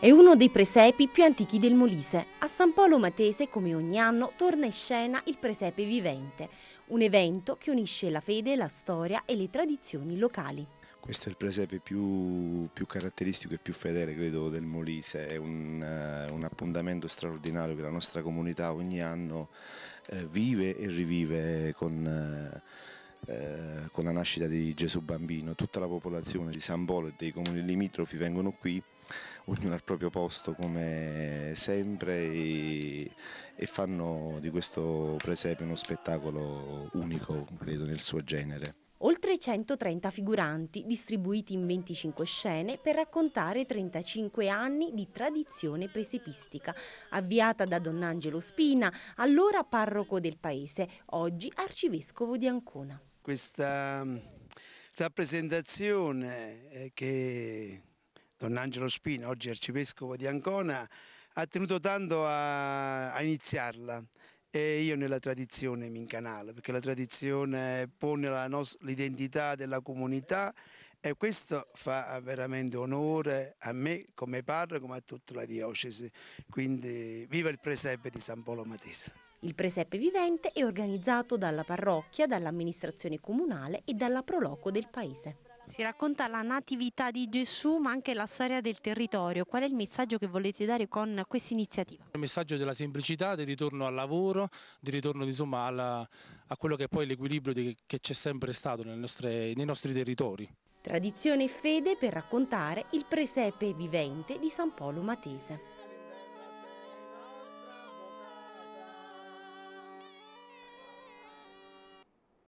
È uno dei presepi più antichi del Molise. A San Polo Matese, come ogni anno, torna in scena il presepe vivente, un evento che unisce la fede, la storia e le tradizioni locali. Questo è il presepe più, più, caratteristico e più fedele, credo, del Molise. È un, uh, un appuntamento straordinario che la nostra comunità ogni anno uh, vive e rivive con... Uh, eh, con la nascita di Gesù Bambino, tutta la popolazione di San Polo e dei comuni limitrofi vengono qui, ognuno al proprio posto come sempre e, e fanno di questo presepe uno spettacolo unico, credo, nel suo genere. Oltre 130 figuranti distribuiti in 25 scene per raccontare 35 anni di tradizione presepistica, avviata da Don Angelo Spina, allora parroco del paese, oggi arcivescovo di Ancona. Mm, questa rappresentazione eh, che Don Angelo Spina, oggi arcivescovo di Ancona, ha tenuto tanto a, a iniziarla e io nella tradizione mi incanalo perché la tradizione pone l'identità della comunità e questo fa veramente onore a me come parroco ma a tutta la diocesi quindi viva il presepe di San Polo Matese il presepe vivente è organizzato dalla parrocchia, dall'amministrazione comunale e dalla proloco del paese. Si racconta la natività di Gesù ma anche la storia del territorio. Qual è il messaggio che volete dare con questa iniziativa? Il messaggio della semplicità, del ritorno al lavoro, del ritorno insomma, alla, a quello che è poi l'equilibrio che c'è sempre stato nostre, nei nostri territori. Tradizione e fede per raccontare il presepe vivente di San Polo Matese.